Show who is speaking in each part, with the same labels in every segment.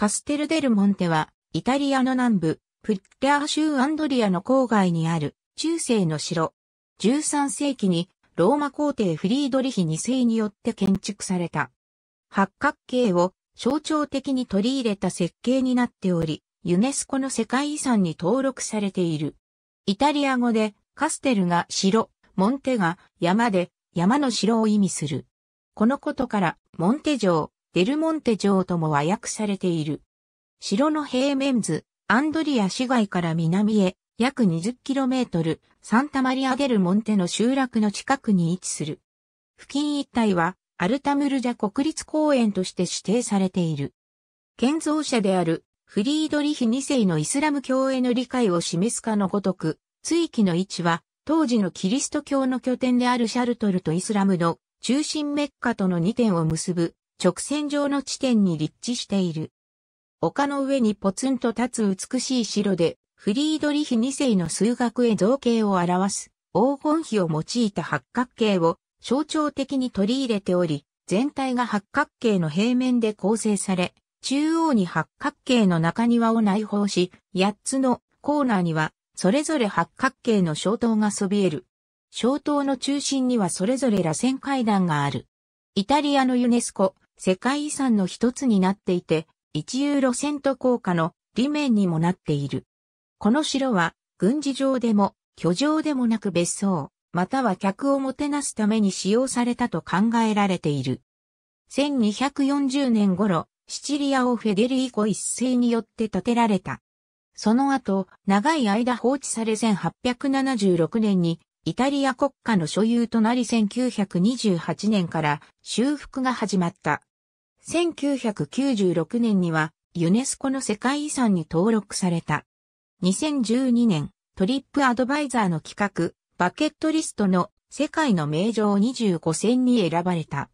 Speaker 1: カステルデルモンテは、イタリアの南部、プッリアー州アンドリアの郊外にある中世の城。13世紀にローマ皇帝フリードリヒ2世によって建築された。八角形を象徴的に取り入れた設計になっており、ユネスコの世界遺産に登録されている。イタリア語でカステルが城、モンテが山で山の城を意味する。このことからモンテ城、デルモンテ城とも和訳されている。城の平面図、アンドリア市街から南へ約 20km、サンタマリア・デルモンテの集落の近くに位置する。付近一帯は、アルタムルジャ国立公園として指定されている。建造者であるフリードリヒ2世のイスラム教への理解を示すかのごとく、追記の位置は当時のキリスト教の拠点であるシャルトルとイスラムの中心メッカとの2点を結ぶ直線上の地点に立地している。丘の上にポツンと立つ美しい城で、フリードリヒ2世の数学へ造形を表す黄金比を用いた八角形を象徴的に取り入れており、全体が八角形の平面で構成され、中央に八角形の中庭を内包し、八つのコーナーには、それぞれ八角形の小塔がそびえる。小塔の中心にはそれぞれ螺旋階段がある。イタリアのユネスコ、世界遺産の一つになっていて、一ユーロセントの利面にもなっている。この城は、軍事上でも、居城でもなく別荘、または客をもてなすために使用されたと考えられている。1240年頃、シチリアをフェデリーコ一世によって建てられた。その後、長い間放置され1876年に、イタリア国家の所有となり1928年から修復が始まった。1996年にはユネスコの世界遺産に登録された。2012年、トリップアドバイザーの企画、バケットリストの世界の名城25選に選ばれた。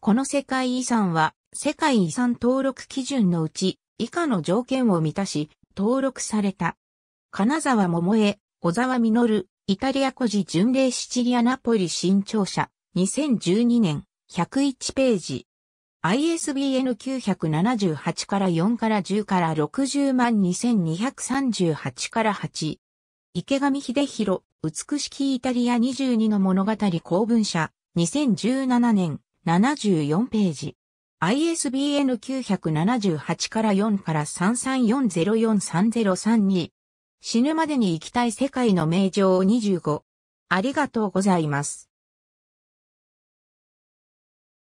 Speaker 1: この世界遺産は世界遺産登録基準のうち以下の条件を満たし登録された。金沢桃江、小沢実、イタリア孤児巡礼シチリアナポリ新庁舎、2012年、101ページ。ISBN 978から4から10から60万2238から8。池上秀弘、美しきイタリア22の物語公文社、2017年、74ページ。ISBN 978から4から3 3 4 0 4 3 0 3 2死ぬまでに行きたい世界の名城25。ありがとうございます。